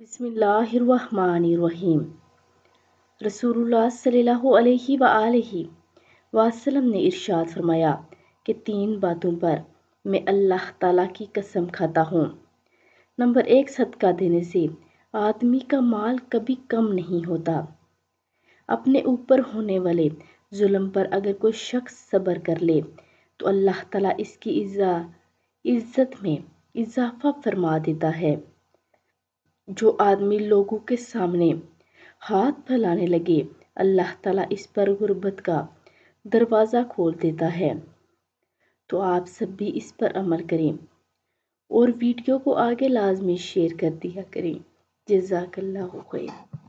बिसमीम रसूलुल्लाह सल्लल्लाहु अलैहि वसल्लम ने इरशाद फरमाया कि तीन बातों पर मैं अल्लाह ताला की कसम खाता हूँ नंबर एक सदका देने से आदमी का माल कभी कम नहीं होता अपने ऊपर होने वाले जुल्म पर अगर कोई शख्स सब्र कर ले तो अल्लाह ताला इसकी इज़्ज़त में इजाफा फरमा देता है जो आदमी लोगों के सामने हाथ फैलाने लगे अल्लाह ताला इस पर गुर्बत का दरवाज़ा खोल देता है तो आप सब भी इस पर अमल करें और वीडियो को आगे लाजमी शेयर कर दिया करें जजाकल्ला खैर